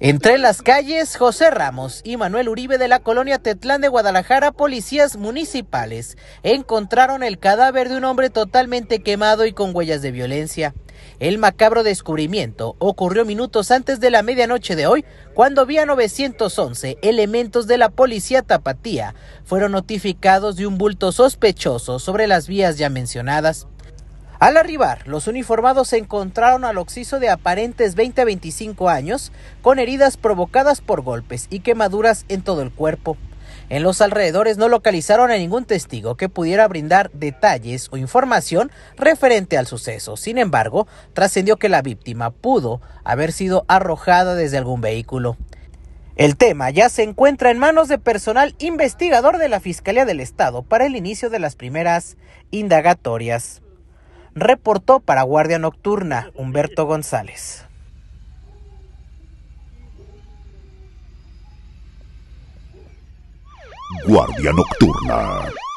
Entre las calles José Ramos y Manuel Uribe de la colonia Tetlán de Guadalajara, policías municipales encontraron el cadáver de un hombre totalmente quemado y con huellas de violencia. El macabro descubrimiento ocurrió minutos antes de la medianoche de hoy, cuando vía 911 elementos de la policía tapatía fueron notificados de un bulto sospechoso sobre las vías ya mencionadas. Al arribar, los uniformados encontraron al oxiso de aparentes 20 a 25 años, con heridas provocadas por golpes y quemaduras en todo el cuerpo. En los alrededores no localizaron a ningún testigo que pudiera brindar detalles o información referente al suceso. Sin embargo, trascendió que la víctima pudo haber sido arrojada desde algún vehículo. El tema ya se encuentra en manos de personal investigador de la Fiscalía del Estado para el inicio de las primeras indagatorias reportó para Guardia Nocturna Humberto González. Guardia Nocturna.